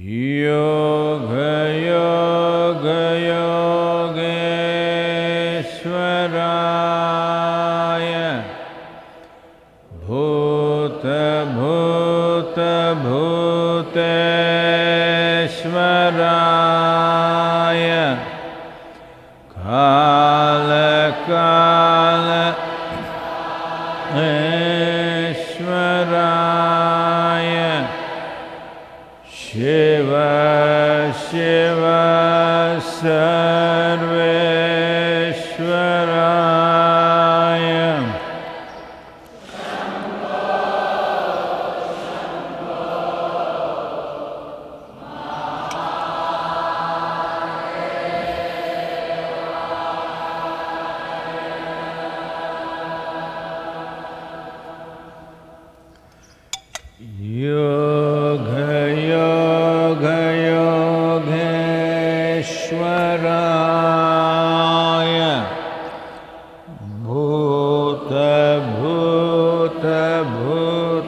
Yo.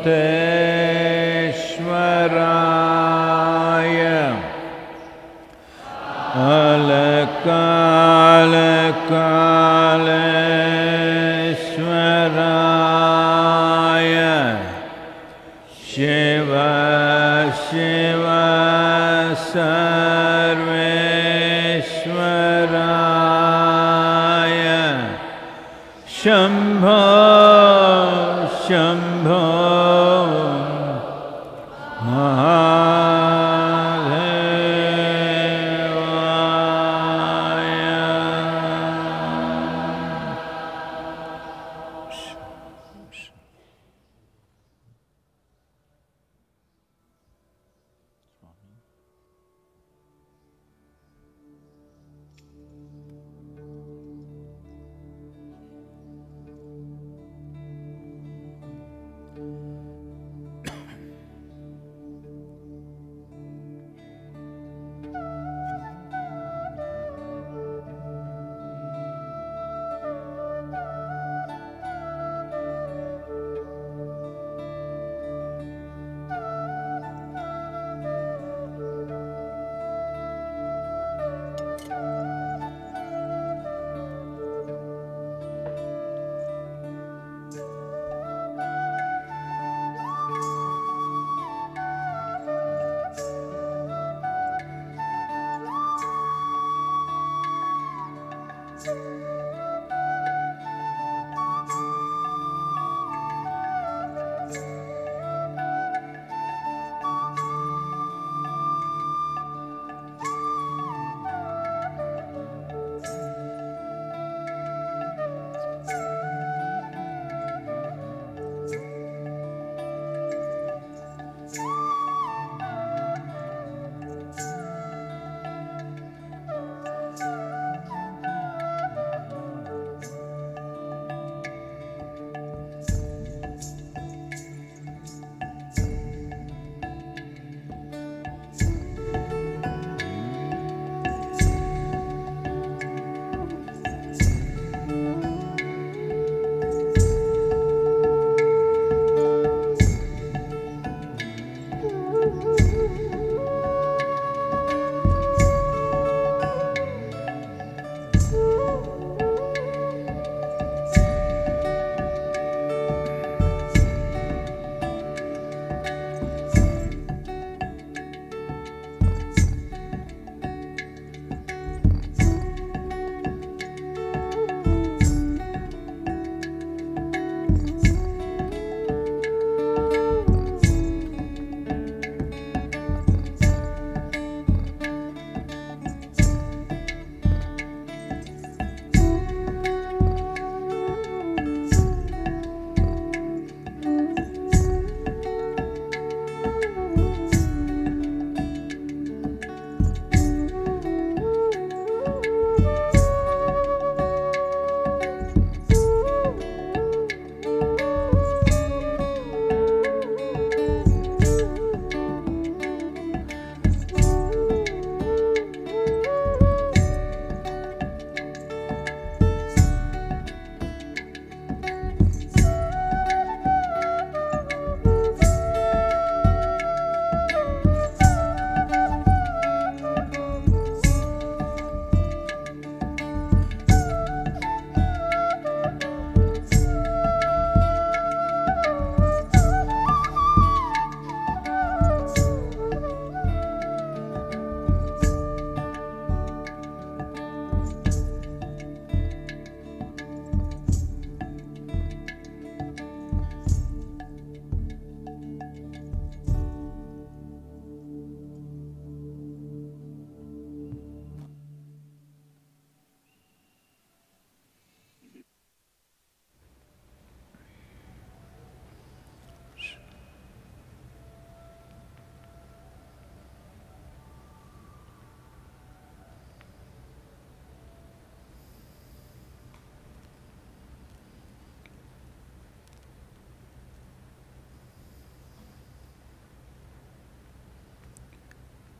अनन्तेश्वराय अलकालकालेश्वराय Shiv Shiv सर्वेश्वराय शम्भ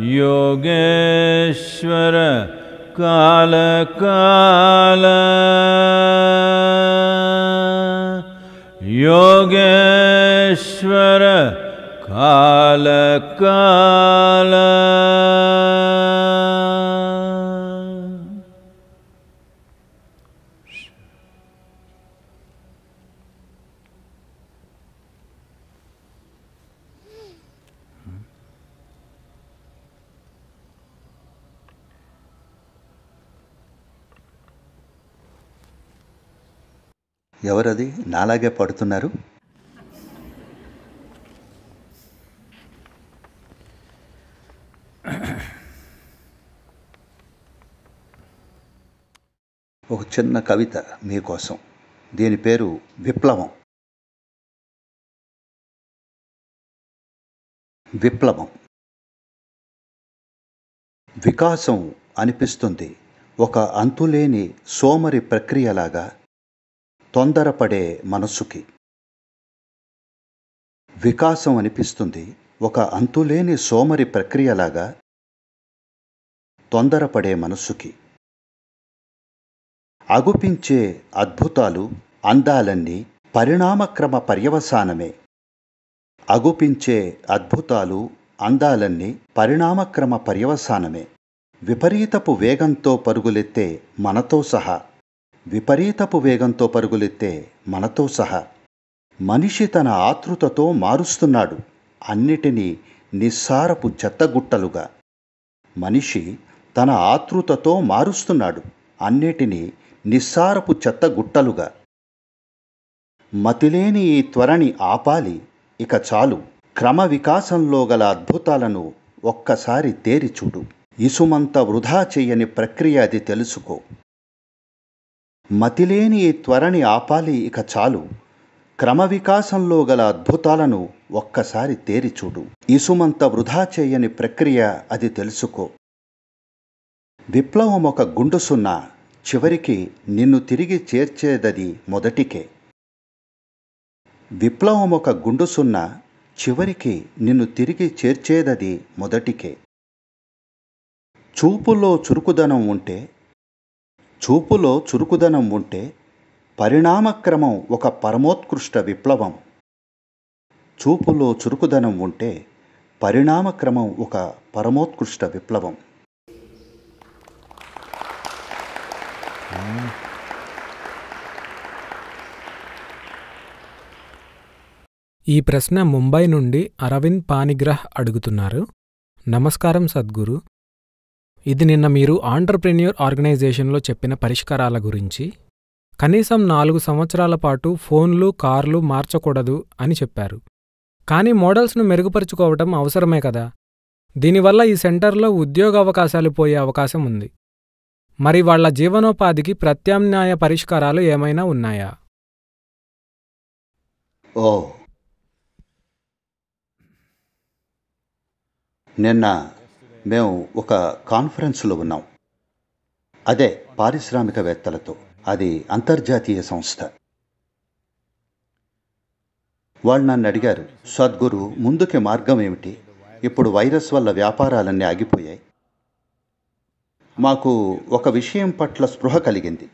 Yogeshwar काल काल योगेश्वर काल काल ఎవరది నాలాగే పడుతున్నారు ఒక చిన్న కవిత మీకోసం దీని పేరు విప్లవం విప్లవం వికాసం అనిపిస్తుంది ఒక అంతులేని సోమరి ప్రక్రియలాగా తొందరపడే మనసుకి వికాసం అనిపిస్తుంది ఒక అంతులేని సోమరి ప్రక్రియలాగా తొందరపడే మనస్సుకి అగుపించే అద్భుతాలు అందాలన్నీ పరిణామక్రమ పర్యవసానమే అగుపించే అద్భుతాలు అందాలన్నీ పరిణామక్రమ పర్యవసానమే విపరీతపు వేగంతో పరుగులెత్తే మనతో సహా విపరీతపు వేగంతో పరుగులెత్తే మనతో సహా మనిషి తన ఆతృతతో మారుస్తున్నాడు అన్నిటినీ నిస్సారపు చెత్తగుట్టలుగా మనిషి తన ఆతృతతో మారుస్తున్నాడు అన్నిటినీ నిస్సారపు చెత్తగుట్టలుగా మతిలేని ఈ త్వరణి ఆపాలి ఇక చాలు క్రమ వికాసంలో గల అద్భుతాలను ఒక్కసారి తేరిచూడు ఇసుమంత వృధా చేయని ప్రక్రియ అది తెలుసుకో మతిలేని ఈ త్వరని ఆపాలి ఇక చాలు క్రమవికాసంలో గల అద్భుతాలను ఒక్కసారి తేరిచూడు ఇసుమంత వృధా చేయని ప్రక్రియ అది తెలుసుకో విప్లవం ఒక గుండు సున్నా చివరికి నిన్ను తిరిగి చేర్చేదది మొదటికే విప్లవం ఒక గుండు సున్నా చివరికి నిన్ను తిరిగి చేర్చేదది మొదటికే చూపులో చురుకుదనం ఉంటే చూపులో చురుకుదనం ఉంటే పరిణామక్రమం ఒక పరమోత్కృష్ట విప్లవం చూపులో చురుకుదనం ఉంటే పరిణామక్రమం ఒక పరమోత్కృష్ట విప్లవం ఈ ప్రశ్న ముంబై నుండి అరవింద్ పానిగ్రహ్ అడుగుతున్నారు నమస్కారం సద్గురు ఇది నిన్న మీరు ఆంటర్ప్రెన్యూర్ ఆర్గనైజేషన్లో చెప్పిన పరిష్కారాల గురించి కనీసం నాలుగు సంవత్సరాల పాటు ఫోన్లు కార్లు మార్చకూడదు అని చెప్పారు కానీ మోడల్స్ను మెరుగుపరుచుకోవటం అవసరమే కదా దీనివల్ల ఈ సెంటర్లో ఉద్యోగ అవకాశాలు పోయే అవకాశం ఉంది మరి వాళ్ల జీవనోపాధికి ప్రత్యామ్నాయ పరిష్కారాలు ఏమైనా ఉన్నాయా ఓ నిన్న మేము ఒక కాన్ఫరెన్స్లో ఉన్నాం అదే పారిశ్రామికవేత్తలతో అది అంతర్జాతీయ సంస్థ వాళ్ళు నన్ను అడిగారు సద్గురు ముందుకి మార్గం ఏమిటి ఇప్పుడు వైరస్ వల్ల వ్యాపారాలన్నీ ఆగిపోయాయి మాకు ఒక విషయం పట్ల స్పృహ కలిగింది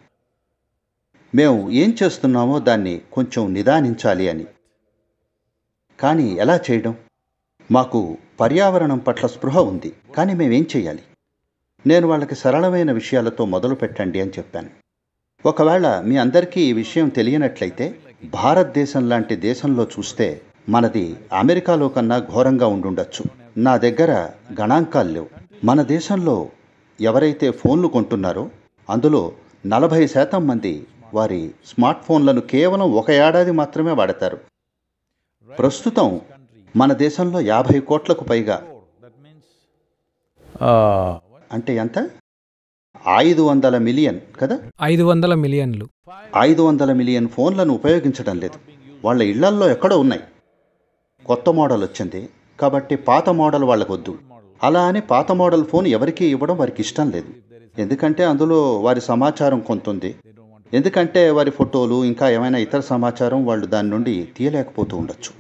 మేము ఏం చేస్తున్నామో దాన్ని కొంచెం నిదానించాలి అని కానీ ఎలా చేయడం మాకు పర్యావరణం పట్ల స్పృహ ఉంది కానీ మేమేం చేయాలి నేను వాళ్ళకి సరళమైన విషయాలతో మొదలు పెట్టండి అని చెప్పాను ఒకవేళ మీ అందరికీ ఈ విషయం తెలియనట్లయితే భారతదేశం లాంటి దేశంలో చూస్తే మనది అమెరికాలో కన్నా ఘోరంగా ఉండుండొచ్చు నా దగ్గర గణాంకాలు లేవు మన దేశంలో ఎవరైతే ఫోన్లు కొంటున్నారో అందులో నలభై శాతం మంది వారి స్మార్ట్ ఫోన్లను కేవలం ఒక ఏడాది మాత్రమే వాడతారు ప్రస్తుతం మన దేశంలో యాభై కోట్లకు పైగా అంటే ఎంత ఐదు వందల మిలియన్ కదా ఐదు వందల మిలియన్లు ఐదు వందల మిలియన్ ఫోన్లను ఉపయోగించడం లేదు వాళ్ళ ఇళ్లల్లో ఎక్కడో ఉన్నాయి కొత్త మోడల్ వచ్చింది కాబట్టి పాత మోడల్ వాళ్ళకొద్దు అలా అని పాత మోడల్ ఫోన్ ఎవరికీ ఇవ్వడం వారికి ఇష్టం లేదు ఎందుకంటే అందులో వారి సమాచారం కొంత ఉంది ఎందుకంటే వారి ఫోటోలు ఇంకా ఏమైనా ఇతర సమాచారం వాళ్ళు దాని నుండి తీయలేకపోతూ ఉండొచ్చు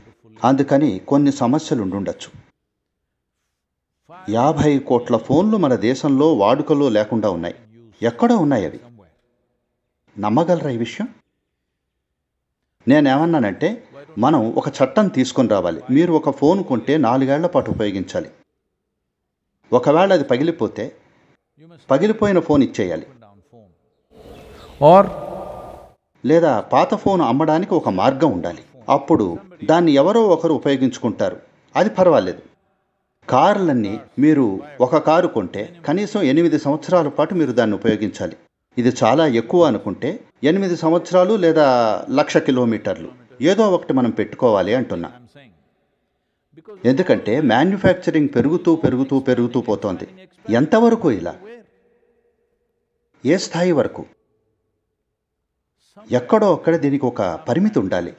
అందుకని కొన్ని సమస్యలు ఉండొచ్చు యాభై కోట్ల ఫోన్లు మన దేశంలో వాడుకలో లేకుండా ఉన్నాయి ఎక్కడో ఉన్నాయి అవి నమ్మగలరా ఈ విషయం నేనేమన్నానంటే మనం ఒక చట్టం తీసుకొని రావాలి మీరు ఒక ఫోన్ కొంటే నాలుగేళ్ల పాటు ఉపయోగించాలి ఒకవేళ అది పగిలిపోతే పగిలిపోయిన ఫోన్ ఇచ్చేయాలి ఆర్ లేదా పాత ఫోన్ అమ్మడానికి ఒక మార్గం ఉండాలి అప్పుడు దాన్ని ఎవరో ఒకరు ఉపయోగించుకుంటారు అది పర్వాలేదు కార్లన్నీ మీరు ఒక కారు కొంటే కనీసం ఎనిమిది సంవత్సరాల పాటు మీరు దాన్ని ఉపయోగించాలి ఇది చాలా ఎక్కువ అనుకుంటే ఎనిమిది సంవత్సరాలు లేదా లక్ష కిలోమీటర్లు ఏదో ఒకటి మనం పెట్టుకోవాలి అంటున్నా ఎందుకంటే మ్యానుఫ్యాక్చరింగ్ పెరుగుతూ పెరుగుతూ పెరుగుతూ పోతోంది ఎంతవరకు ఇలా ఏ స్థాయి వరకు ఎక్కడో అక్కడ దీనికి ఒక పరిమితి ఉండాలి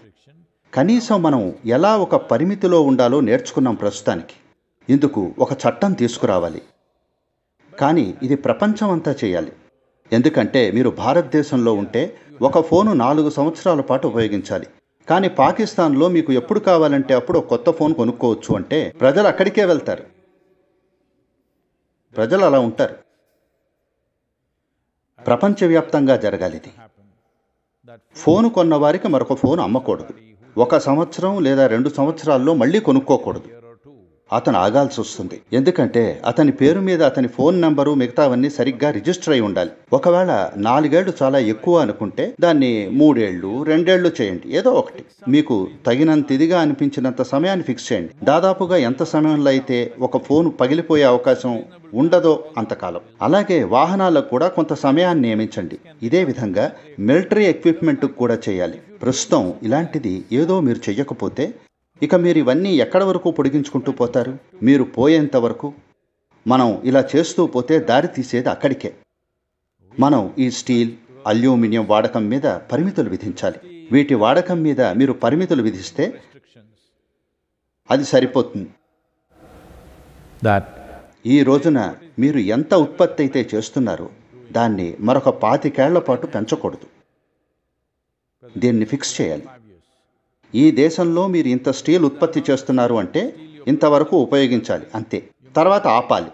కనీసం మనం ఎలా ఒక పరిమితిలో ఉండాలో నేర్చుకున్నాం ప్రస్తుతానికి ఇందుకు ఒక చట్టం తీసుకురావాలి కానీ ఇది ప్రపంచం అంతా చేయాలి ఎందుకంటే మీరు భారతదేశంలో ఉంటే ఒక ఫోను నాలుగు సంవత్సరాల పాటు ఉపయోగించాలి కానీ పాకిస్తాన్లో మీకు ఎప్పుడు కావాలంటే అప్పుడు కొత్త ఫోన్ కొనుక్కోవచ్చు అంటే ప్రజలు అక్కడికే వెళ్తారు ప్రజలు అలా ఉంటారు ప్రపంచవ్యాప్తంగా జరగాలి ఇది ఫోను కొన్నవారికి మరొక ఫోన్ అమ్మకూడదు ఒక సంవత్సరం లేదా రెండు సంవత్సరాల్లో మళ్ళీ కొనుక్కోకూడదు అతను ఆగాల్సి వస్తుంది ఎందుకంటే అతని పేరు మీద అతని ఫోన్ నంబరు మిగతావన్నీ సరిగ్గా రిజిస్టర్ అయి ఉండాలి ఒకవేళ నాలుగేళ్లు చాలా ఎక్కువ అనుకుంటే దాన్ని మూడేళ్లు రెండేళ్లు చేయండి ఏదో ఒకటి మీకు తగినంత ఇదిగా అనిపించినంత సమయాన్ని ఫిక్స్ చేయండి దాదాపుగా ఎంత సమయంలో అయితే ఒక ఫోన్ పగిలిపోయే అవకాశం ఉండదో అంతకాలం అలాగే వాహనాలకు కూడా కొంత సమయాన్ని నియమించండి ఇదే విధంగా మిలిటరీ ఎక్విప్మెంట్ కూడా చేయాలి ప్రస్తుతం ఇలాంటిది ఏదో మీరు చేయకపోతే ఇక మీరు ఇవన్నీ ఎక్కడి వరకు పొడిగించుకుంటూ పోతారు మీరు పోయేంత వరకు మనం ఇలా చేస్తూ పోతే దారి తీసేది అక్కడికే మనం ఈ స్టీల్ అల్యూమినియం వాడకం మీద పరిమితులు విధించాలి వీటి వాడకం మీద మీరు పరిమితులు విధిస్తే అది సరిపోతుంది ఈ రోజున మీరు ఎంత ఉత్పత్తి అయితే చేస్తున్నారో దాన్ని మరొక పాతికేళ్ల పాటు పెంచకూడదు దీన్ని ఫిక్స్ చేయాలి ఈ దేశంలో మీరు ఇంత స్టీల్ ఉత్పత్తి చేస్తున్నారు అంటే ఇంతవరకు ఉపయోగించాలి అంతే తర్వాత ఆపాలి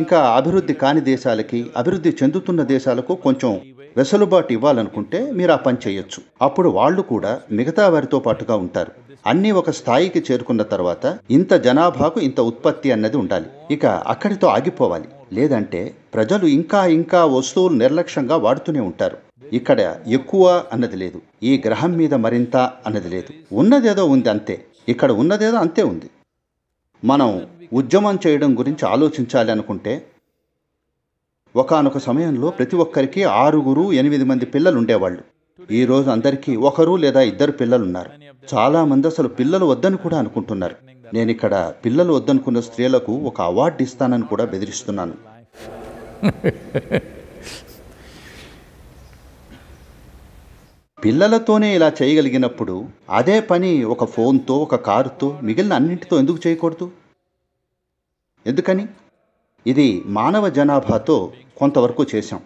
ఇంకా అభివృద్ధి కాని దేశాలకి అభివృద్ధి చెందుతున్న దేశాలకు కొంచెం వెసులుబాటు ఇవ్వాలనుకుంటే మీరు ఆ పని చేయొచ్చు అప్పుడు వాళ్ళు కూడా మిగతా వారితో పాటుగా ఉంటారు అన్నీ ఒక స్థాయికి చేరుకున్న తర్వాత ఇంత జనాభాకు ఇంత ఉత్పత్తి అన్నది ఉండాలి ఇక అక్కడితో ఆగిపోవాలి లేదంటే ప్రజలు ఇంకా ఇంకా వస్తువులు నిర్లక్ష్యంగా వాడుతూనే ఉంటారు ఇక్కడ ఎక్కువ అన్నది లేదు ఈ గ్రహం మీద మరింత అన్నది లేదు ఉన్నదేదో ఉంది అంతే ఇక్కడ ఉన్నదేదో అంతే ఉంది మనం ఉద్యమం చేయడం గురించి ఆలోచించాలి అనుకుంటే ఒకనొక సమయంలో ప్రతి ఒక్కరికి ఆరుగురు ఎనిమిది మంది పిల్లలు ఉండేవాళ్ళు ఈ రోజు అందరికీ ఒకరు లేదా ఇద్దరు పిల్లలు ఉన్నారు చాలా మంది అసలు పిల్లలు వద్దని కూడా అనుకుంటున్నారు నేను ఇక్కడ పిల్లలు వద్దనుకున్న స్త్రీలకు ఒక అవార్డు ఇస్తానని కూడా బెదిరిస్తున్నాను పిల్లలతోనే ఇలా చేయగలిగినప్పుడు అదే పని ఒక ఫోన్తో ఒక కారుతో మిగిలిన అన్నింటితో ఎందుకు చేయకూడదు ఎందుకని ఇది మానవ జనాభాతో కొంతవరకు చేశాం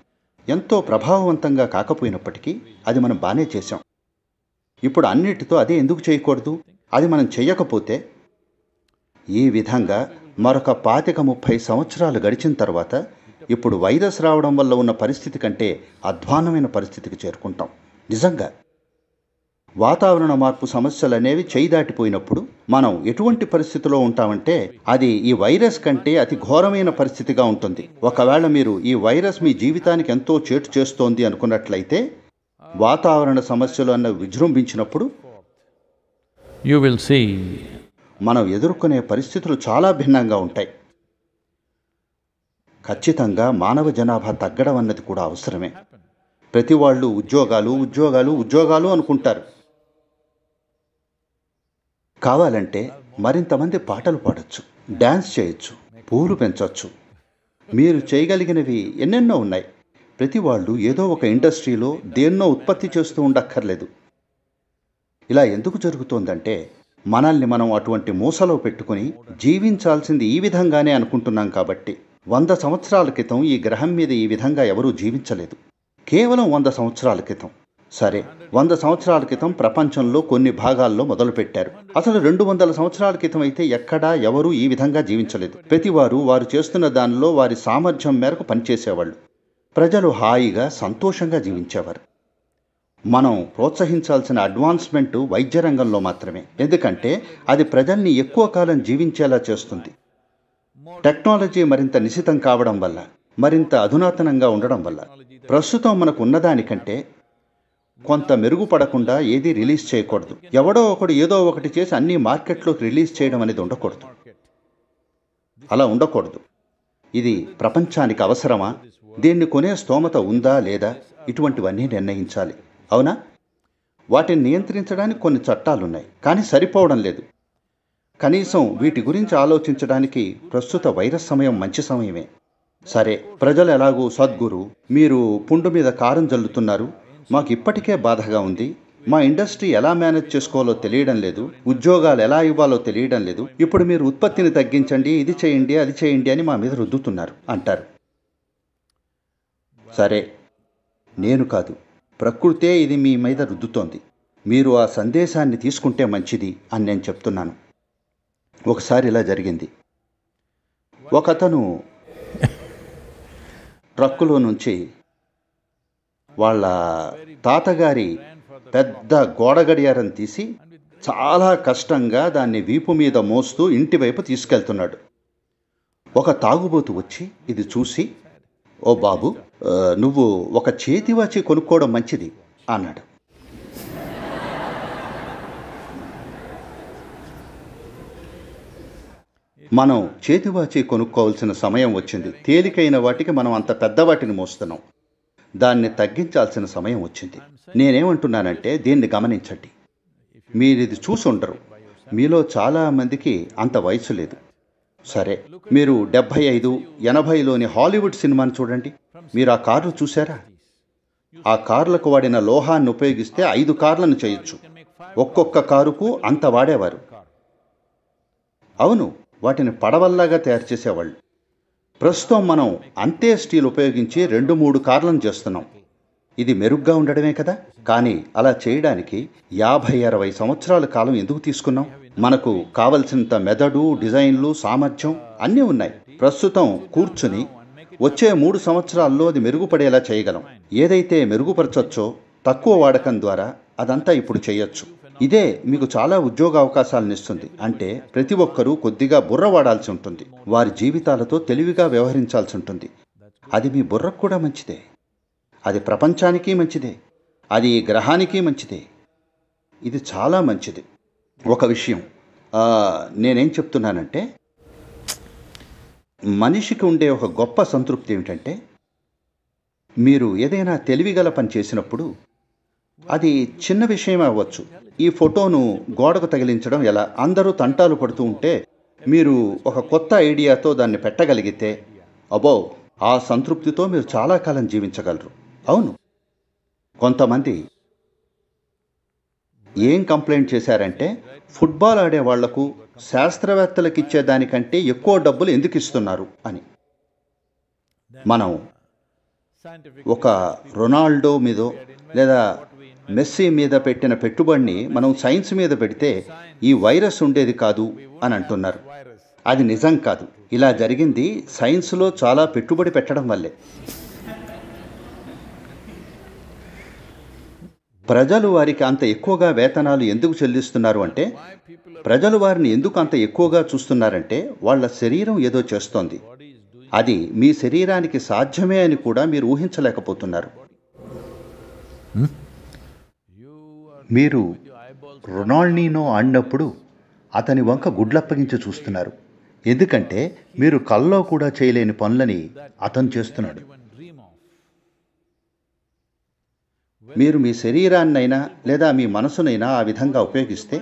ఎంతో ప్రభావవంతంగా కాకపోయినప్పటికీ అది మనం బాగానే చేశాం ఇప్పుడు అన్నిటితో అదే ఎందుకు చేయకూడదు అది మనం చేయకపోతే ఈ విధంగా మరొక పాతిక ముప్పై సంవత్సరాలు గడిచిన తర్వాత ఇప్పుడు వైరస్ రావడం వల్ల ఉన్న పరిస్థితి కంటే అధ్వానమైన పరిస్థితికి చేరుకుంటాం నిజంగా వాతావరణ మార్పు సమస్యలు అనేవి దాటిపోయినప్పుడు మనం ఎటువంటి పరిస్థితిలో ఉంటామంటే అది ఈ వైరస్ కంటే అతి ఘోరమైన పరిస్థితిగా ఉంటుంది ఒకవేళ మీరు ఈ వైరస్ మీ జీవితానికి ఎంతో చేటు చేస్తోంది అనుకున్నట్లయితే వాతావరణ సమస్యలు అన్న విజృంభించినప్పుడు యూ విల్ సీ మనం ఎదుర్కొనే పరిస్థితులు చాలా భిన్నంగా ఉంటాయి ఖచ్చితంగా మానవ జనాభా తగ్గడం అన్నది కూడా అవసరమే ప్రతి వాళ్ళు ఉద్యోగాలు ఉద్యోగాలు ఉద్యోగాలు అనుకుంటారు కావాలంటే మరింతమంది పాటలు పాడచ్చు డ్యాన్స్ చేయొచ్చు పూలు పెంచవచ్చు మీరు చేయగలిగినవి ఎన్నెన్నో ఉన్నాయి ప్రతి వాళ్ళు ఏదో ఒక ఇండస్ట్రీలో దేన్నో ఉత్పత్తి చేస్తూ ఉండక్కర్లేదు ఇలా ఎందుకు జరుగుతోందంటే మనల్ని మనం అటువంటి మూసలో పెట్టుకుని జీవించాల్సింది ఈ విధంగానే అనుకుంటున్నాం కాబట్టి వంద సంవత్సరాల క్రితం ఈ గ్రహం మీద ఈ విధంగా ఎవరూ జీవించలేదు కేవలం వంద సంవత్సరాల క్రితం సరే వంద సంవత్సరాల క్రితం ప్రపంచంలో కొన్ని భాగాల్లో మొదలుపెట్టారు అసలు రెండు వందల సంవత్సరాల క్రితం అయితే ఎక్కడా ఎవరూ ఈ విధంగా జీవించలేదు ప్రతివారు వారు చేస్తున్న దానిలో వారి సామర్థ్యం మేరకు పనిచేసేవాళ్ళు ప్రజలు హాయిగా సంతోషంగా జీవించేవారు మనం ప్రోత్సహించాల్సిన అడ్వాన్స్మెంట్ వైద్య రంగంలో మాత్రమే ఎందుకంటే అది ప్రజల్ని ఎక్కువ కాలం జీవించేలా చేస్తుంది టెక్నాలజీ మరింత నిశితం కావడం వల్ల మరింత అధునాతనంగా ఉండడం వల్ల ప్రస్తుతం మనకు ఉన్నదానికంటే కొంత మెరుగుపడకుండా ఏది రిలీజ్ చేయకూడదు ఎవడో ఒకడు ఏదో ఒకటి చేసి అన్ని మార్కెట్లోకి రిలీజ్ చేయడం అనేది ఉండకూడదు అలా ఉండకూడదు ఇది ప్రపంచానికి అవసరమా దీన్ని కొనే స్తోమత ఉందా లేదా ఇటువంటివన్నీ నిర్ణయించాలి అవునా వాటిని నియంత్రించడానికి కొన్ని చట్టాలున్నాయి కానీ సరిపోవడం లేదు కనీసం వీటి గురించి ఆలోచించడానికి ప్రస్తుత వైరస్ సమయం మంచి సమయమే సరే ప్రజలు ఎలాగూ సద్గురు మీరు పుండు మీద కారం జల్లుతున్నారు మాకు ఇప్పటికే బాధగా ఉంది మా ఇండస్ట్రీ ఎలా మేనేజ్ చేసుకోవాలో తెలియడం లేదు ఉద్యోగాలు ఎలా ఇవ్వాలో తెలియడం లేదు ఇప్పుడు మీరు ఉత్పత్తిని తగ్గించండి ఇది చేయండి అది చేయండి అని మా మీద రుద్దుతున్నారు అంటారు సరే నేను కాదు ప్రకృతే ఇది మీ మీద రుద్దుతోంది మీరు ఆ సందేశాన్ని తీసుకుంటే మంచిది అని నేను చెప్తున్నాను ఒకసారి ఇలా జరిగింది ఒకతను ట్రక్కులో నుంచి వాళ్ళ తాతగారి పెద్ద గోడ గడియారం తీసి చాలా కష్టంగా దాన్ని వీపు మీద మోస్తూ ఇంటివైపు తీసుకెళ్తున్నాడు ఒక తాగుబోతు వచ్చి ఇది చూసి ఓ బాబు నువ్వు ఒక చేతివాచి కొనుక్కోవడం మంచిది అన్నాడు మనం చేతివాచి కొనుక్కోవాల్సిన సమయం వచ్చింది తేలికైన వాటికి మనం అంత పెద్ద వాటిని మోస్తున్నాం దాన్ని తగ్గించాల్సిన సమయం వచ్చింది నేనేమంటున్నానంటే దీన్ని గమనించండి మీరు ఇది చూసి ఉండరు మీలో చాలామందికి అంత వయసు లేదు సరే మీరు డెబ్భై ఐదు ఎనభైలోని హాలీవుడ్ సినిమాను చూడండి మీరు ఆ కార్లు చూసారా ఆ కార్లకు వాడిన లోహాన్ని ఉపయోగిస్తే ఐదు కార్లను చేయొచ్చు ఒక్కొక్క కారుకు అంత వాడేవారు అవును వాటిని పడవల్లాగా తయారు చేసేవాళ్ళు ప్రస్తుతం మనం అంతే స్టీల్ ఉపయోగించి రెండు మూడు కార్లను చేస్తున్నాం ఇది మెరుగ్గా ఉండడమే కదా కానీ అలా చేయడానికి యాభై అరవై సంవత్సరాల కాలం ఎందుకు తీసుకున్నాం మనకు కావలసినంత మెదడు డిజైన్లు సామర్థ్యం అన్నీ ఉన్నాయి ప్రస్తుతం కూర్చుని వచ్చే మూడు సంవత్సరాల్లో అది మెరుగుపడేలా చేయగలం ఏదైతే మెరుగుపరచొచ్చో తక్కువ వాడకం ద్వారా అదంతా ఇప్పుడు చేయొచ్చు ఇదే మీకు చాలా ఉద్యోగ అవకాశాలను ఇస్తుంది అంటే ప్రతి ఒక్కరూ కొద్దిగా బుర్ర వాడాల్సి ఉంటుంది వారి జీవితాలతో తెలివిగా వ్యవహరించాల్సి ఉంటుంది అది మీ బుర్రకు కూడా మంచిదే అది ప్రపంచానికి మంచిదే అది గ్రహానికి మంచిదే ఇది చాలా మంచిది ఒక విషయం నేనేం చెప్తున్నానంటే మనిషికి ఉండే ఒక గొప్ప సంతృప్తి ఏమిటంటే మీరు ఏదైనా తెలివిగల పని చేసినప్పుడు అది చిన్న విషయం అవ్వచ్చు ఈ ఫోటోను గోడకు తగిలించడం ఎలా అందరూ తంటాలు పడుతూ ఉంటే మీరు ఒక కొత్త ఐడియాతో దాన్ని పెట్టగలిగితే అబో ఆ సంతృప్తితో మీరు చాలా కాలం జీవించగలరు అవును కొంతమంది ఏం కంప్లైంట్ చేశారంటే ఫుట్బాల్ ఆడే వాళ్లకు శాస్త్రవేత్తలకు ఇచ్చేదానికంటే ఎక్కువ డబ్బులు ఎందుకు ఇస్తున్నారు అని మనం ఒక రొనాల్డో మీదో లేదా మెస్సీ మీద పెట్టిన పెట్టుబడిని మనం సైన్స్ మీద పెడితే ఈ వైరస్ ఉండేది కాదు అని అంటున్నారు అది నిజం కాదు ఇలా జరిగింది సైన్స్లో చాలా పెట్టుబడి పెట్టడం వల్లే ప్రజలు వారికి అంత ఎక్కువగా వేతనాలు ఎందుకు చెల్లిస్తున్నారు అంటే ప్రజలు వారిని ఎందుకు అంత ఎక్కువగా చూస్తున్నారంటే వాళ్ళ శరీరం ఏదో చేస్తోంది అది మీ శరీరానికి సాధ్యమే అని కూడా మీరు ఊహించలేకపోతున్నారు మీరు రొనాల్నీనో ఆడినప్పుడు అతని వంక గుడ్లప్పగించి చూస్తున్నారు ఎందుకంటే మీరు కల్లో కూడా చేయలేని పనులని అతను చేస్తున్నాడు మీరు మీ శరీరాన్నైనా లేదా మీ మనసునైనా ఆ విధంగా ఉపయోగిస్తే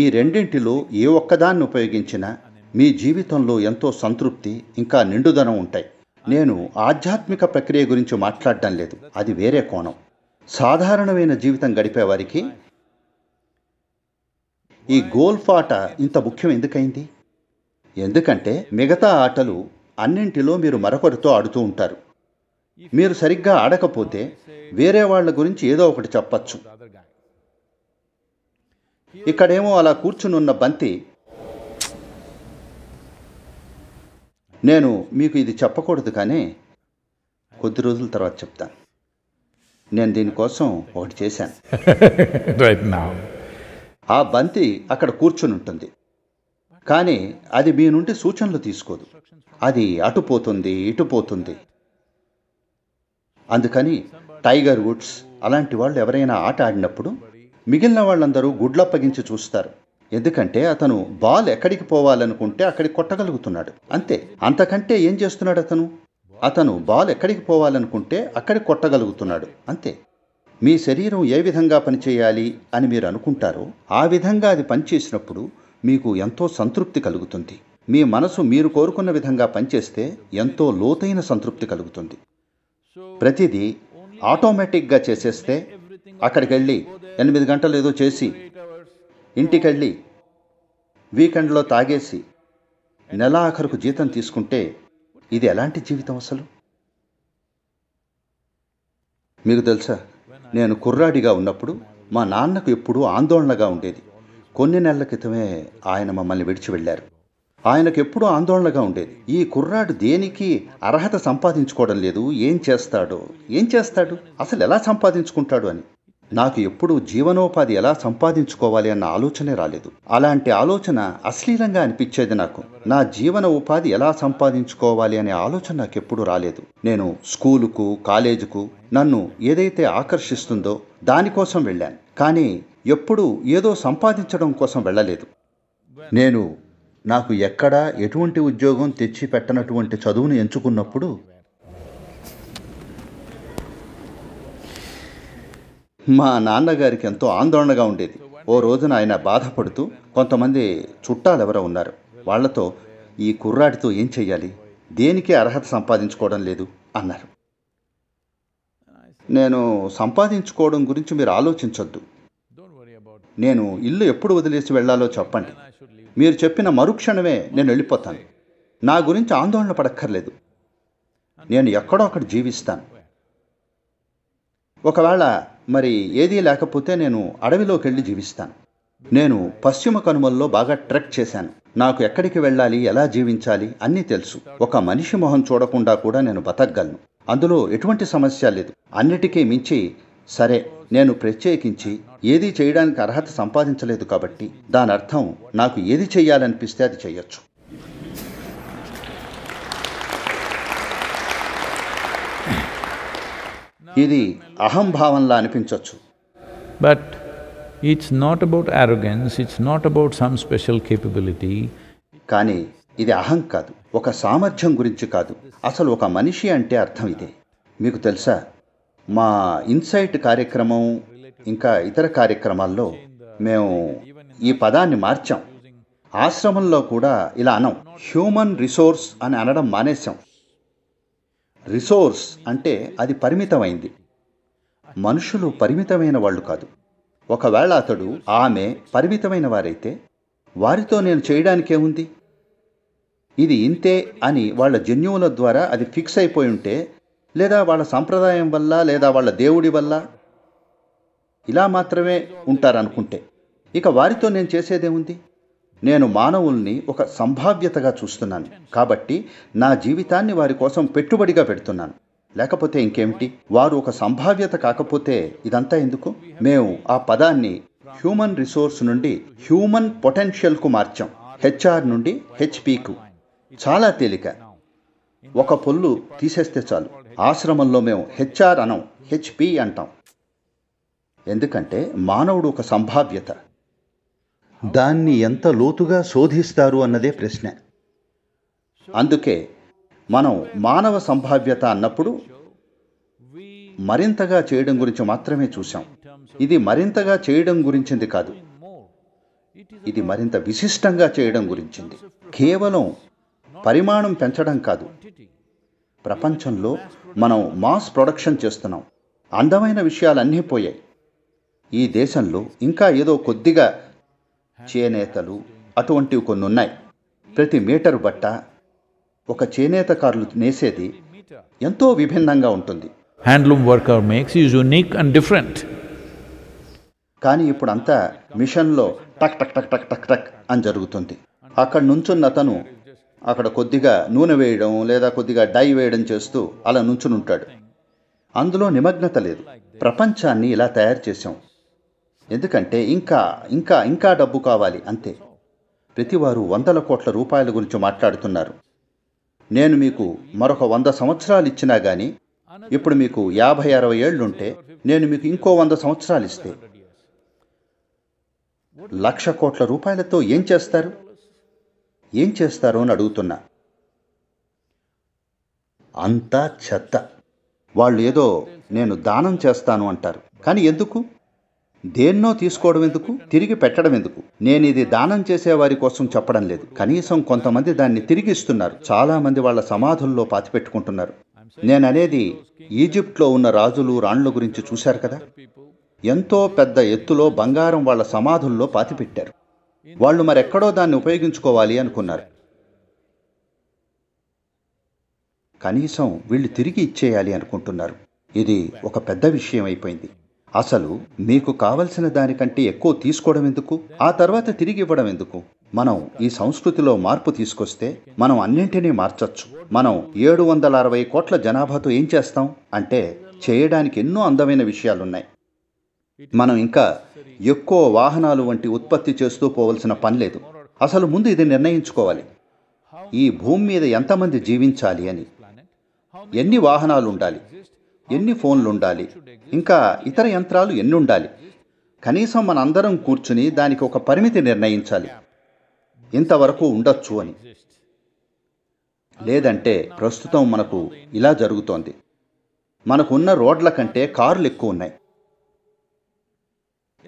ఈ రెండింటిలో ఏ ఒక్కదాన్ని ఉపయోగించినా మీ జీవితంలో ఎంతో సంతృప్తి ఇంకా నిండుదనం ఉంటాయి నేను ఆధ్యాత్మిక ప్రక్రియ గురించి మాట్లాడడం లేదు అది వేరే కోణం సాధారణమైన జీవితం గడిపేవారికి ఈ గోల్ఫ్ ఆట ఇంత ముఖ్యం ఎందుకైంది ఎందుకంటే మిగతా ఆటలు అన్నింటిలో మీరు మరొకరితో ఆడుతూ ఉంటారు మీరు సరిగ్గా ఆడకపోతే వేరే వాళ్ళ గురించి ఏదో ఒకటి చెప్పచ్చు ఇక్కడేమో అలా కూర్చునున్న బంతి నేను మీకు ఇది చెప్పకూడదు కానీ కొద్ది రోజుల తర్వాత చెప్తాను నేను దీనికోసం ఒకటి చేశాను ఆ బంతి అక్కడ కూర్చొని ఉంటుంది కానీ అది మీ నుండి సూచనలు తీసుకోదు అది అటుపోతుంది ఇటుపోతుంది అందుకని టైగర్ వుడ్స్ అలాంటి వాళ్ళు ఎవరైనా ఆట ఆడినప్పుడు మిగిలిన వాళ్ళందరూ గుడ్లప్పగించి చూస్తారు ఎందుకంటే అతను బాల్ ఎక్కడికి పోవాలనుకుంటే అక్కడికి కొట్టగలుగుతున్నాడు అంతే అంతకంటే ఏం చేస్తున్నాడు అతను అతను బాల్ ఎక్కడికి పోవాలనుకుంటే అక్కడికి కొట్టగలుగుతున్నాడు అంతే మీ శరీరం ఏ విధంగా పనిచేయాలి అని మీరు అనుకుంటారో ఆ విధంగా అది పనిచేసినప్పుడు మీకు ఎంతో సంతృప్తి కలుగుతుంది మీ మనసు మీరు కోరుకున్న విధంగా పనిచేస్తే ఎంతో లోతైన సంతృప్తి కలుగుతుంది ప్రతిదీ ఆటోమేటిక్గా చేసేస్తే అక్కడికి వెళ్ళి ఎనిమిది గంటలు ఏదో చేసి ఇంటికి వెళ్ళి వీకెండ్లో తాగేసి నెలాఖరుకు జీతం తీసుకుంటే ఇది ఎలాంటి జీవితం అసలు మీకు తెలుసా నేను కుర్రాడిగా ఉన్నప్పుడు మా నాన్నకు ఎప్పుడూ ఆందోళనగా ఉండేది కొన్ని నెలల క్రితమే ఆయన మమ్మల్ని విడిచి వెళ్ళారు ఆయనకు ఎప్పుడూ ఆందోళనగా ఉండేది ఈ కుర్రాడు దేనికి అర్హత సంపాదించుకోవడం లేదు ఏం చేస్తాడు ఏం చేస్తాడు అసలు ఎలా సంపాదించుకుంటాడు అని నాకు ఎప్పుడు జీవనోపాధి ఎలా సంపాదించుకోవాలి అన్న ఆలోచనే రాలేదు అలాంటి ఆలోచన అశ్లీలంగా అనిపించేది నాకు నా జీవన ఉపాధి ఎలా సంపాదించుకోవాలి అనే ఆలోచన నాకు ఎప్పుడు రాలేదు నేను స్కూలుకు కాలేజీకు నన్ను ఏదైతే ఆకర్షిస్తుందో దానికోసం వెళ్ళాను కానీ ఎప్పుడూ ఏదో సంపాదించడం కోసం వెళ్ళలేదు నేను నాకు ఎక్కడా ఎటువంటి ఉద్యోగం తెచ్చి పెట్టనటువంటి చదువును ఎంచుకున్నప్పుడు మా నాన్నగారికి ఎంతో ఆందోళనగా ఉండేది ఓ రోజున ఆయన బాధపడుతూ కొంతమంది చుట్టాలు ఎవరో ఉన్నారు వాళ్లతో ఈ కుర్రాడితో ఏం చెయ్యాలి దేనికి అర్హత సంపాదించుకోవడం లేదు అన్నారు నేను సంపాదించుకోవడం గురించి మీరు ఆలోచించొద్దు నేను ఇల్లు ఎప్పుడు వదిలేసి వెళ్లాలో చెప్పండి మీరు చెప్పిన మరుక్షణమే నేను వెళ్ళిపోతాను నా గురించి ఆందోళన పడక్కర్లేదు నేను ఎక్కడో అక్కడ జీవిస్తాను ఒకవేళ మరి ఏదీ లేకపోతే నేను అడవిలోకి వెళ్ళి జీవిస్తాను నేను పశ్చిమ కనుమల్లో బాగా ట్రెక్ చేశాను నాకు ఎక్కడికి వెళ్ళాలి ఎలా జీవించాలి అన్నీ తెలుసు ఒక మనిషి మొహం చూడకుండా కూడా నేను బతకగలను అందులో ఎటువంటి సమస్య లేదు అన్నిటికీ మించి సరే నేను ప్రత్యేకించి ఏది చేయడానికి అర్హత సంపాదించలేదు కాబట్టి దాని అర్థం నాకు ఏది చేయాలనిపిస్తే అది చెయ్యొచ్చు ఇది అహంభావంలా అనిపించవచ్చు but it's not about arrogance it's not about some special capability కానీ ఇది అహం కాదు ఒక సామర్థ్యం గురించి కాదు అసలు ఒక మనిషి అంటే అర్థం ఇదే మీకు తెలుసా మా ఇన్సైట్ కార్యక్రమం ఇంకా ఇతర కార్యక్రమాల్లో మేము ఈ పదాన్ని మార్చాం ఆశ్రమంలో కూడా ఇలా అనం హ్యూమన్ రిసోర్స్ అని అనడం మానేశాం రిసోర్స్ అంటే అది పరిమితమైంది మనుషులు పరిమితమైన వాళ్ళు కాదు ఒకవేళ అతడు ఆమె పరిమితమైన వారైతే వారితో నేను చేయడానికేముంది ఇది ఇంతే అని వాళ్ళ జన్యువుల ద్వారా అది ఫిక్స్ అయిపోయి ఉంటే లేదా వాళ్ళ సంప్రదాయం వల్ల లేదా వాళ్ళ దేవుడి వల్ల ఇలా మాత్రమే ఉంటారనుకుంటే ఇక వారితో నేను చేసేదేముంది నేను మానవుల్ని ఒక సంభావ్యతగా చూస్తున్నాను కాబట్టి నా జీవితాన్ని వారి కోసం పెట్టుబడిగా పెడుతున్నాను లేకపోతే ఇంకేమిటి వారు ఒక సంభావ్యత కాకపోతే ఇదంతా ఎందుకు మేము ఆ పదాన్ని హ్యూమన్ రిసోర్స్ నుండి హ్యూమన్ పొటెన్షియల్కు మార్చాం హెచ్ఆర్ నుండి హెచ్పికు చాలా తేలిక ఒక పొల్లు తీసేస్తే చాలు ఆశ్రమంలో మేము హెచ్ఆర్ అనం హెచ్పి అంటాం ఎందుకంటే మానవుడు ఒక సంభావ్యత దాన్ని ఎంత లోతుగా శోధిస్తారు అన్నదే ప్రశ్న అందుకే మనం మానవ సంభావ్యత అన్నప్పుడు మరింతగా చేయడం గురించి మాత్రమే చూశాం ఇది మరింతగా చేయడం గురించింది కాదు ఇది మరింత విశిష్టంగా చేయడం గురించింది కేవలం పరిమాణం పెంచడం కాదు ప్రపంచంలో మనం మాస్ ప్రొడక్షన్ చేస్తున్నాం అందమైన విషయాలన్నీ పోయాయి ఈ దేశంలో ఇంకా ఏదో కొద్దిగా చేనేతలు అటువంటివి కొన్ని ఉన్నాయి ప్రతి మీటరు బట్ట ఒక చేనేత కారులు నేసేది ఎంతో విభిన్నంగా ఉంటుంది handloom worker makes is unique and different కానీ ఇప్పుడు అంతా మిషన్లో టక్ టక్ టక్ టక్ టక్ టక్ అని జరుగుతుంది అక్కడ నుంచున్న అతను అక్కడ కొద్దిగా నూనె వేయడం లేదా కొద్దిగా డై వేయడం చేస్తూ అలా నుంచునుంటాడు అందులో నిమగ్నత లేదు ప్రపంచాన్ని ఇలా తయారు చేశాం ఎందుకంటే ఇంకా ఇంకా ఇంకా డబ్బు కావాలి అంతే ప్రతివారు వందల కోట్ల రూపాయల గురించి మాట్లాడుతున్నారు నేను మీకు మరొక వంద సంవత్సరాలు ఇచ్చినా కానీ ఇప్పుడు మీకు యాభై అరవై ఏళ్ళుంటే నేను మీకు ఇంకో వంద సంవత్సరాలు ఇస్తే లక్ష కోట్ల రూపాయలతో ఏం చేస్తారు ఏం చేస్తారు అని అడుగుతున్నా అంతా చెత్త వాళ్ళు ఏదో నేను దానం చేస్తాను అంటారు కానీ ఎందుకు దేన్నో తీసుకోవడం ఎందుకు తిరిగి పెట్టడం ఎందుకు నేను ఇది దానం చేసే వారి కోసం చెప్పడం లేదు కనీసం కొంతమంది దాన్ని తిరిగి ఇస్తున్నారు చాలా మంది వాళ్ళ సమాధుల్లో పాతి పెట్టుకుంటున్నారు నేననేది ఈజిప్ట్లో ఉన్న రాజులు రాణుల గురించి చూశారు కదా ఎంతో పెద్ద ఎత్తులో బంగారం వాళ్ళ సమాధుల్లో పాతిపెట్టారు వాళ్ళు మరెక్కడో దాన్ని ఉపయోగించుకోవాలి అనుకున్నారు కనీసం వీళ్ళు తిరిగి ఇచ్చేయాలి అనుకుంటున్నారు ఇది ఒక పెద్ద విషయం అయిపోయింది అసలు మీకు కావలసిన దానికంటే ఎక్కువ తీసుకోవడం ఎందుకు ఆ తర్వాత తిరిగి ఇవ్వడం ఎందుకు మనం ఈ సంస్కృతిలో మార్పు తీసుకొస్తే మనం అన్నింటినీ మార్చచ్చు మనం ఏడు వందల అరవై కోట్ల జనాభాతో ఏం చేస్తాం అంటే చేయడానికి ఎన్నో అందమైన విషయాలున్నాయి మనం ఇంకా ఎక్కువ వాహనాలు వంటి ఉత్పత్తి చేస్తూ పోవలసిన పని లేదు అసలు ముందు ఇది నిర్ణయించుకోవాలి ఈ భూమి మీద ఎంతమంది జీవించాలి అని ఎన్ని వాహనాలు ఉండాలి ఎన్ని ఫోన్లు ఉండాలి ఇంకా ఇతర యంత్రాలు ఎన్నుండాలి కనీసం మనందరం కూర్చుని దానికి ఒక పరిమితి నిర్ణయించాలి ఇంతవరకు ఉండొచ్చు అని లేదంటే ప్రస్తుతం మనకు ఇలా జరుగుతోంది మనకున్న రోడ్ల కంటే కార్లు ఎక్కువ ఉన్నాయి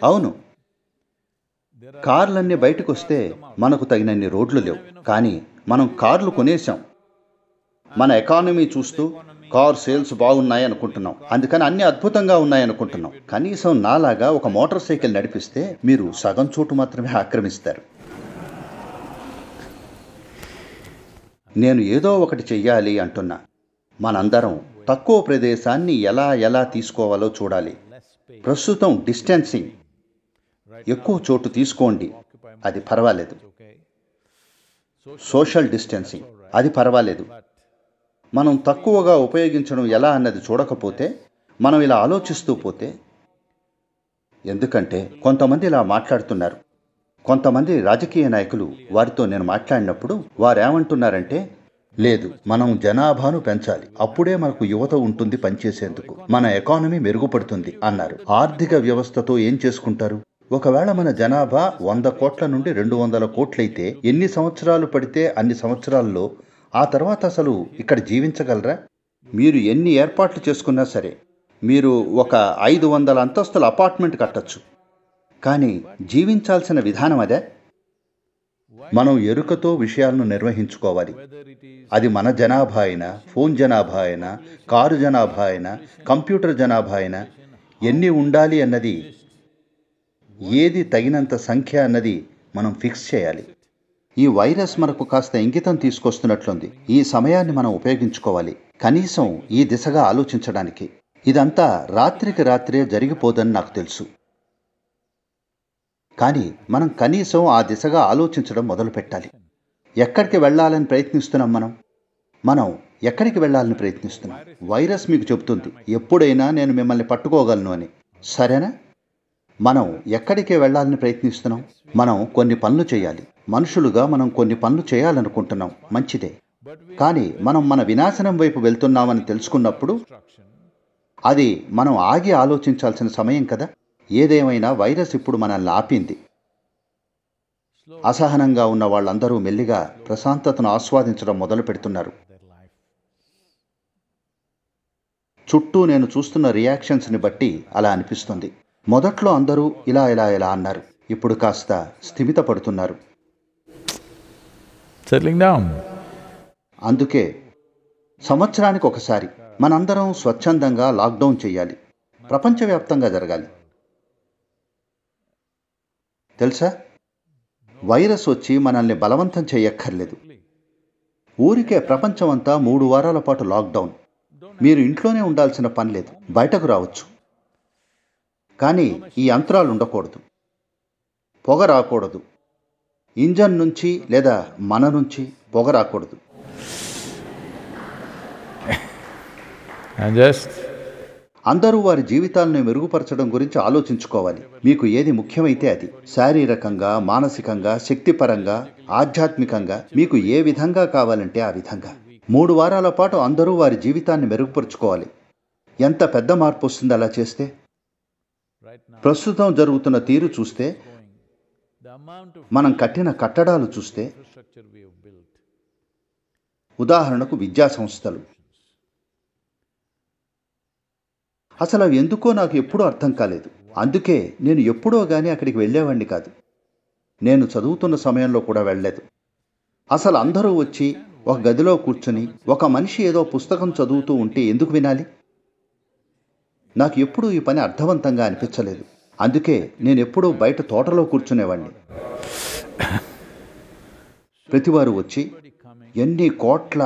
అవును కార్లన్నీ బయటకు వస్తే మనకు తగినన్ని రోడ్లు లేవు కానీ మనం కార్లు కొనేసాం మన ఎకానమీ చూస్తూ కార్ సేల్స్ బాగున్నాయి అనుకుంటున్నాం అందుకని అన్ని అద్భుతంగా ఉన్నాయి అనుకుంటున్నాం కనీసం నాలాగా ఒక మోటార్ సైకిల్ నడిపిస్తే మీరు సగం చోటు మాత్రమే ఆక్రమిస్తారు నేను ఏదో ఒకటి చెయ్యాలి అంటున్నా మనందరం తక్కువ ప్రదేశాన్ని ఎలా ఎలా తీసుకోవాలో చూడాలి ప్రస్తుతం డిస్టెన్సింగ్ ఎక్కువ చోటు తీసుకోండి అది పర్వాలేదు సోషల్ డిస్టెన్సింగ్ అది పర్వాలేదు మనం తక్కువగా ఉపయోగించడం ఎలా అన్నది చూడకపోతే మనం ఇలా ఆలోచిస్తూ పోతే ఎందుకంటే కొంతమంది ఇలా మాట్లాడుతున్నారు కొంతమంది రాజకీయ నాయకులు వారితో నేను మాట్లాడినప్పుడు వారేమంటున్నారంటే లేదు మనం జనాభాను పెంచాలి అప్పుడే మనకు యువత ఉంటుంది పనిచేసేందుకు మన ఎకానమీ మెరుగుపడుతుంది అన్నారు ఆర్థిక వ్యవస్థతో ఏం చేసుకుంటారు ఒకవేళ మన జనాభా వంద కోట్ల నుండి రెండు వందల కోట్లయితే ఎన్ని సంవత్సరాలు పడితే అన్ని సంవత్సరాల్లో ఆ తర్వాత అసలు ఇక్కడ జీవించగలరా మీరు ఎన్ని ఏర్పాట్లు చేసుకున్నా సరే మీరు ఒక ఐదు వందల అంతస్తుల అపార్ట్మెంట్ కట్టచ్చు కానీ జీవించాల్సిన విధానం అదే మనం ఎరుకతో విషయాలను నిర్వహించుకోవాలి అది మన జనాభా అయినా ఫోన్ జనాభా అయినా కారు జనాభా అయినా కంప్యూటర్ జనాభా అయినా ఎన్ని ఉండాలి అన్నది ఏది తగినంత సంఖ్య అన్నది మనం ఫిక్స్ చేయాలి ఈ వైరస్ మనకు కాస్త ఇంగితం తీసుకొస్తున్నట్లుంది ఈ సమయాన్ని మనం ఉపయోగించుకోవాలి కనీసం ఈ దిశగా ఆలోచించడానికి ఇదంతా రాత్రికి రాత్రే జరిగిపోదని నాకు తెలుసు కానీ మనం కనీసం ఆ దిశగా ఆలోచించడం మొదలుపెట్టాలి ఎక్కడికి వెళ్ళాలని ప్రయత్నిస్తున్నాం మనం మనం ఎక్కడికి వెళ్ళాలని ప్రయత్నిస్తున్నాం వైరస్ మీకు చెబుతుంది ఎప్పుడైనా నేను మిమ్మల్ని పట్టుకోగలను అని సరేనా మనం ఎక్కడికి వెళ్ళాలని ప్రయత్నిస్తున్నాం మనం కొన్ని పనులు చేయాలి మనుషులుగా మనం కొన్ని పనులు చేయాలనుకుంటున్నాం మంచిదే కానీ మనం మన వినాశనం వైపు వెళ్తున్నామని తెలుసుకున్నప్పుడు అది మనం ఆగి ఆలోచించాల్సిన సమయం కదా ఏదేమైనా వైరస్ ఇప్పుడు మనల్ని ఆపింది అసహనంగా ఉన్న వాళ్ళందరూ మెల్లిగా ప్రశాంతతను ఆస్వాదించడం మొదలు పెడుతున్నారు చుట్టూ నేను చూస్తున్న రియాక్షన్స్ని బట్టి అలా అనిపిస్తుంది మొదట్లో అందరూ ఇలా ఇలా ఇలా అన్నారు ఇప్పుడు కాస్త స్థిమిత పడుతున్నారు అందుకే సంవత్సరానికి ఒకసారి మనందరం స్వచ్ఛందంగా లాక్డౌన్ చేయాలి ప్రపంచవ్యాప్తంగా జరగాలి తెలుసా వైరస్ వచ్చి మనల్ని బలవంతం చేయక్కర్లేదు ఊరికే ప్రపంచమంతా మూడు వారాల పాటు లాక్డౌన్ మీరు ఇంట్లోనే ఉండాల్సిన పని లేదు బయటకు రావచ్చు కానీ ఈ యంత్రాలు ఉండకూడదు పొగ రాకూడదు ఇంజన్ నుంచి లేదా మన నుంచి పొగ రాకూడదు అందరూ వారి జీవితాలను మెరుగుపరచడం గురించి ఆలోచించుకోవాలి మీకు ఏది ముఖ్యమైతే అది శారీరకంగా మానసికంగా శక్తిపరంగా ఆధ్యాత్మికంగా మీకు ఏ విధంగా కావాలంటే ఆ విధంగా మూడు వారాల పాటు అందరూ వారి జీవితాన్ని మెరుగుపరుచుకోవాలి ఎంత పెద్ద మార్పు వస్తుంది అలా చేస్తే ప్రస్తుతం జరుగుతున్న తీరు చూస్తే మనం కట్టిన కట్టడాలు చూస్తే ఉదాహరణకు విద్యా సంస్థలు అసలు అవి ఎందుకో నాకు ఎప్పుడూ అర్థం కాలేదు అందుకే నేను ఎప్పుడో కానీ అక్కడికి వెళ్ళేవాడిని కాదు నేను చదువుతున్న సమయంలో కూడా వెళ్ళలేదు అసలు అందరూ వచ్చి ఒక గదిలో కూర్చుని ఒక మనిషి ఏదో పుస్తకం చదువుతూ ఉంటే ఎందుకు వినాలి నాకు ఎప్పుడూ ఈ పని అర్థవంతంగా అనిపించలేదు అందుకే నేను ఎప్పుడూ బయట తోటలో కూర్చునేవాడిని ప్రతివారు వచ్చి ఎన్ని కోట్ల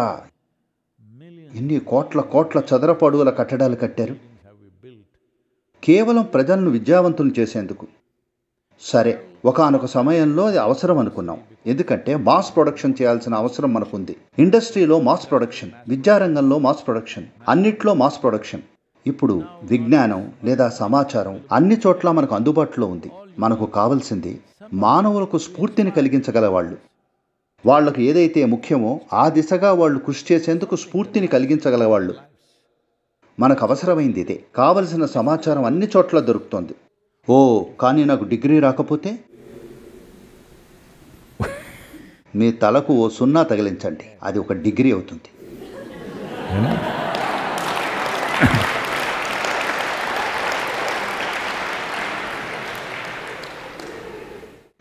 ఎన్ని కోట్ల కోట్ల చదరపు అడుగుల కట్టడాలు కట్టారు కేవలం ప్రజలను విద్యావంతులు చేసేందుకు సరే ఒకనొక సమయంలో అది అవసరం అనుకున్నాం ఎందుకంటే మాస్ ప్రొడక్షన్ చేయాల్సిన అవసరం మనకుంది ఇండస్ట్రీలో మాస్ ప్రొడక్షన్ విద్యారంగంలో మాస్ ప్రొడక్షన్ అన్నిట్లో మాస్ ప్రొడక్షన్ ఇప్పుడు విజ్ఞానం లేదా సమాచారం అన్ని చోట్ల మనకు అందుబాటులో ఉంది మనకు కావలసింది మానవులకు స్ఫూర్తిని కలిగించగలవాళ్ళు వాళ్లకు ఏదైతే ముఖ్యమో ఆ దిశగా వాళ్ళు కృషి చేసేందుకు స్ఫూర్తిని కలిగించగలవాళ్ళు మనకు అవసరమైంది ఇదే కావలసిన సమాచారం అన్ని చోట్ల దొరుకుతుంది ఓ కానీ నాకు డిగ్రీ రాకపోతే మీ తలకు ఓ సున్నా తగిలించండి అది ఒక డిగ్రీ అవుతుంది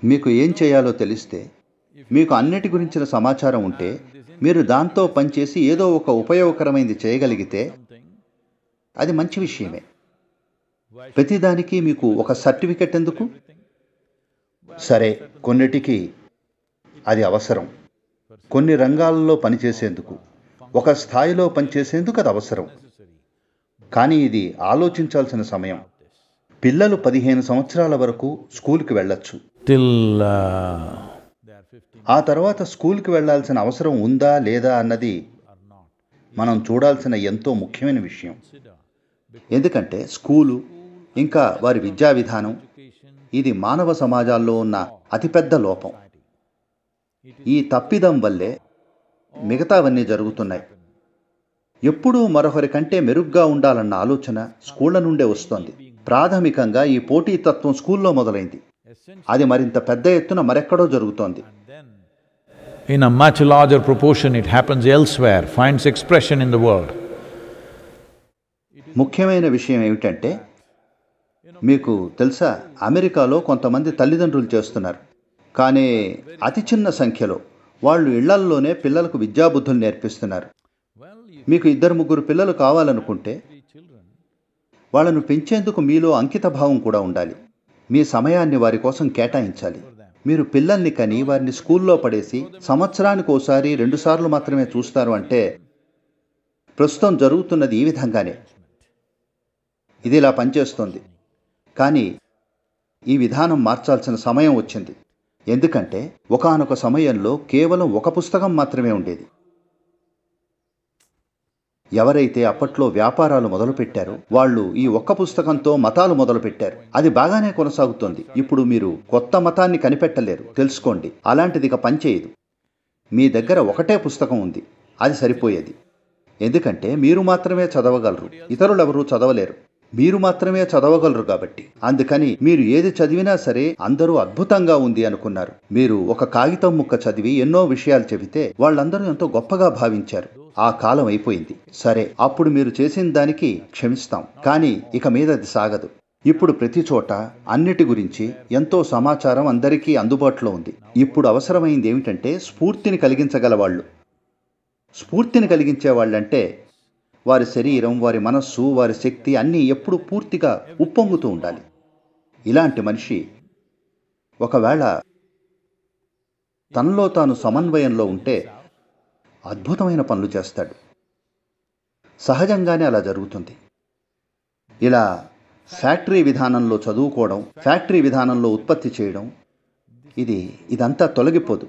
మీకు ఏం చేయాలో తెలిస్తే మీకు అన్నిటి గురించిన సమాచారం ఉంటే మీరు దాంతో పనిచేసి ఏదో ఒక ఉపయోగకరమైనది చేయగలిగితే అది మంచి విషయమే ప్రతిదానికి మీకు ఒక సర్టిఫికెట్ ఎందుకు సరే కొన్నిటికి అది అవసరం కొన్ని రంగాల్లో పనిచేసేందుకు ఒక స్థాయిలో పనిచేసేందుకు అది అవసరం కానీ ఇది ఆలోచించాల్సిన సమయం పిల్లలు పదిహేను సంవత్సరాల వరకు స్కూల్కి వెళ్ళొచ్చు టిల్ uh, ఆ తర్వాత స్కూల్కి వెళ్లాల్సిన అవసరం ఉందా లేదా అన్నది మనం చూడాల్సిన ఎంతో ముఖ్యమైన విషయం ఎందుకంటే స్కూలు ఇంకా వారి విద్యా విధానం ఇది మానవ సమాజాల్లో ఉన్న అతిపెద్ద లోపం ఈ తప్పిదం వల్లే మిగతావన్నీ జరుగుతున్నాయి ఎప్పుడూ మరొకరి కంటే మెరుగ్గా ఉండాలన్న ఆలోచన స్కూళ్ల నుండే వస్తోంది ప్రాథమికంగా ఈ పోటీతత్వం స్కూల్లో మొదలైంది అది మరింత పెద్ద ఎత్తున మరెక్కడో జరుగుతోంది in a much larger proportion it happens elsewhere finds expression in the world ముఖ్యమైన విషయం ఏమిటంటే మీకు తెలుసా అమెరికాలో కొంతమంది తల్లిదండ్రులు చేస్తున్నారు కానీ అతి చిన్న సంఖ్యలో వాళ్ళు ఇళ్లల్లోనే పిల్లలకు విద్యాబుద్ధులు నేర్పిస్తున్నారు మీకు ఇద్దరు ముగ్గురు పిల్లలు కావాలనుకుంటే వాళ్ళను పెంచేందుకు మీలో అంకిత భావం కూడా ఉండాలి మీ సమయాన్ని వారి కోసం కేటాయించాలి మీరు పిల్లల్ని కని వారిని స్కూల్లో పడేసి సంవత్సరానికి ఒకసారి రెండుసార్లు మాత్రమే చూస్తారు అంటే ప్రస్తుతం జరుగుతున్నది ఈ విధంగానే ఇది ఇలా పనిచేస్తుంది కానీ ఈ విధానం మార్చాల్సిన సమయం వచ్చింది ఎందుకంటే ఒకనొక సమయంలో కేవలం ఒక పుస్తకం మాత్రమే ఉండేది ఎవరైతే అప్పట్లో వ్యాపారాలు మొదలుపెట్టారో వాళ్ళు ఈ ఒక్క పుస్తకంతో మతాలు మొదలుపెట్టారు అది బాగానే కొనసాగుతోంది ఇప్పుడు మీరు కొత్త మతాన్ని కనిపెట్టలేరు తెలుసుకోండి అలాంటిదిగా పనిచేయదు మీ దగ్గర ఒకటే పుస్తకం ఉంది అది సరిపోయేది ఎందుకంటే మీరు మాత్రమే చదవగలరు ఇతరులెవరూ చదవలేరు మీరు మాత్రమే చదవగలరు కాబట్టి అందుకని మీరు ఏది చదివినా సరే అందరూ అద్భుతంగా ఉంది అనుకున్నారు మీరు ఒక కాగితం ముక్క చదివి ఎన్నో విషయాలు చెబితే వాళ్ళందరూ ఎంతో గొప్పగా భావించారు ఆ కాలం అయిపోయింది సరే అప్పుడు మీరు చేసిన దానికి క్షమిస్తాం కానీ ఇక మీద అది సాగదు ఇప్పుడు ప్రతి చోట అన్నిటి గురించి ఎంతో సమాచారం అందరికీ అందుబాటులో ఉంది ఇప్పుడు అవసరమైంది ఏమిటంటే స్ఫూర్తిని కలిగించగల వాళ్ళు స్ఫూర్తిని కలిగించే వాళ్ళంటే వారి శరీరం వారి మనస్సు వారి శక్తి అన్నీ ఎప్పుడు పూర్తిగా ఉప్పొంగుతూ ఉండాలి ఇలాంటి మనిషి ఒకవేళ తనలో తాను సమన్వయంలో ఉంటే అద్భుతమైన పనులు చేస్తాడు సహజంగానే అలా జరుగుతుంది ఇలా ఫ్యాక్టరీ విధానంలో చదువుకోవడం ఫ్యాక్టరీ విధానంలో ఉత్పత్తి చేయడం ఇది ఇదంతా తొలగిపోదు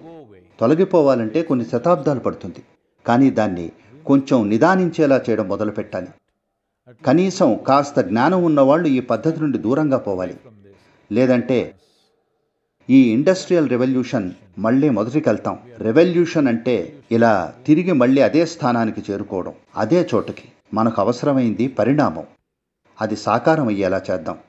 తొలగిపోవాలంటే కొన్ని శతాబ్దాలు పడుతుంది కానీ దాన్ని కొంచెం నిదానించేలా చేయడం మొదలుపెట్టాలి కనీసం కాస్త జ్ఞానం ఉన్నవాళ్ళు ఈ పద్ధతి నుండి దూరంగా పోవాలి లేదంటే ఈ ఇండస్ట్రియల్ రెవల్యూషన్ మళ్ళీ మొదటికి వెళ్తాం రెవల్యూషన్ అంటే ఇలా తిరిగి మళ్ళీ అదే స్థానానికి చేరుకోవడం అదే చోటుకి మనకు అవసరమైంది పరిణామం అది సాకారం అయ్యేలా చేద్దాం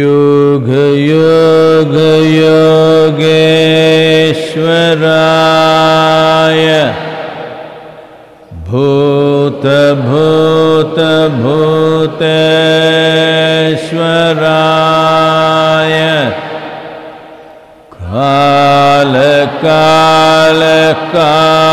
యోగ యోగ యోగే ईश्वराय भूत भूत भूतेश्वराय काल काल कालेश्वराय